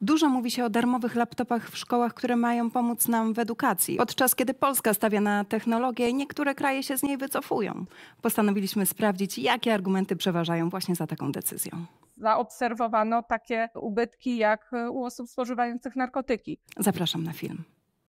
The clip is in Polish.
Dużo mówi się o darmowych laptopach w szkołach, które mają pomóc nam w edukacji. Podczas kiedy Polska stawia na technologię, niektóre kraje się z niej wycofują. Postanowiliśmy sprawdzić, jakie argumenty przeważają właśnie za taką decyzją zaobserwowano takie ubytki jak u osób spożywających narkotyki. Zapraszam na film.